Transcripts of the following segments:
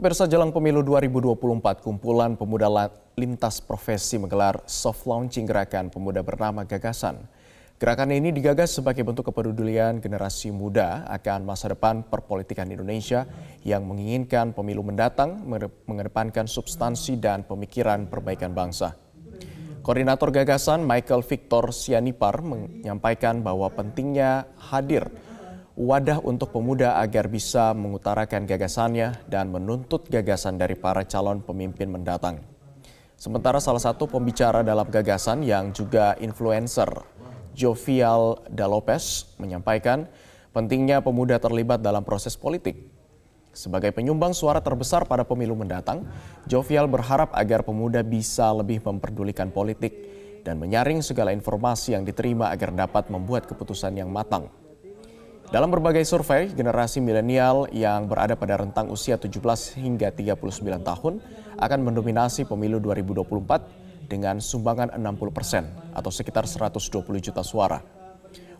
Pemirsa jelang pemilu 2024, kumpulan pemuda lintas profesi menggelar soft launching gerakan pemuda bernama Gagasan. Gerakan ini digagas sebagai bentuk kepedulian generasi muda akan masa depan perpolitikan Indonesia yang menginginkan pemilu mendatang mengedepankan substansi dan pemikiran perbaikan bangsa. Koordinator gagasan Michael Victor Sianipar menyampaikan bahwa pentingnya hadir wadah untuk pemuda agar bisa mengutarakan gagasannya dan menuntut gagasan dari para calon pemimpin mendatang. Sementara salah satu pembicara dalam gagasan yang juga influencer, Jovial Dalopes, menyampaikan pentingnya pemuda terlibat dalam proses politik. Sebagai penyumbang suara terbesar pada pemilu mendatang, Jovial berharap agar pemuda bisa lebih memperdulikan politik dan menyaring segala informasi yang diterima agar dapat membuat keputusan yang matang. Dalam berbagai survei, generasi milenial yang berada pada rentang usia 17 hingga 39 tahun akan mendominasi pemilu 2024 dengan sumbangan 60 persen atau sekitar 120 juta suara.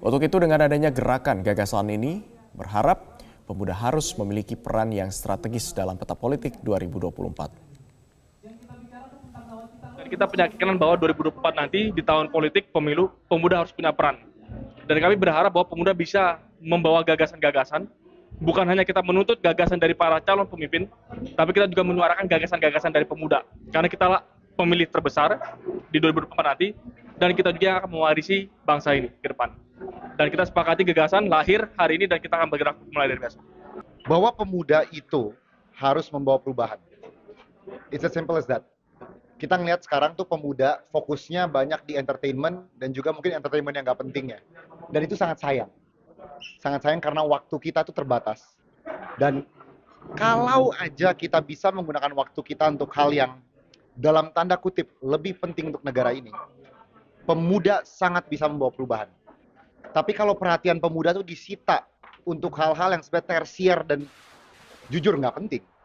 Untuk itu dengan adanya gerakan gagasan ini, berharap pemuda harus memiliki peran yang strategis dalam peta politik 2024. Kita punya bahwa 2024 nanti di tahun politik pemilu, pemuda harus punya peran dan kami berharap bahwa pemuda bisa membawa gagasan-gagasan. Bukan hanya kita menuntut gagasan dari para calon pemimpin, tapi kita juga menyuarakan gagasan-gagasan dari pemuda. Karena kita pemilih terbesar di 2024 nanti, dan kita juga akan mewarisi bangsa ini ke depan. Dan kita sepakati gagasan lahir hari ini dan kita akan bergerak mulai dari besok. Bahwa pemuda itu harus membawa perubahan. It's as simple as that kita ngelihat sekarang tuh pemuda fokusnya banyak di entertainment dan juga mungkin entertainment yang nggak penting ya. Dan itu sangat sayang. Sangat sayang karena waktu kita tuh terbatas. Dan kalau aja kita bisa menggunakan waktu kita untuk hal yang dalam tanda kutip lebih penting untuk negara ini, pemuda sangat bisa membawa perubahan. Tapi kalau perhatian pemuda tuh disita untuk hal-hal yang sebenarnya tersier dan jujur nggak penting,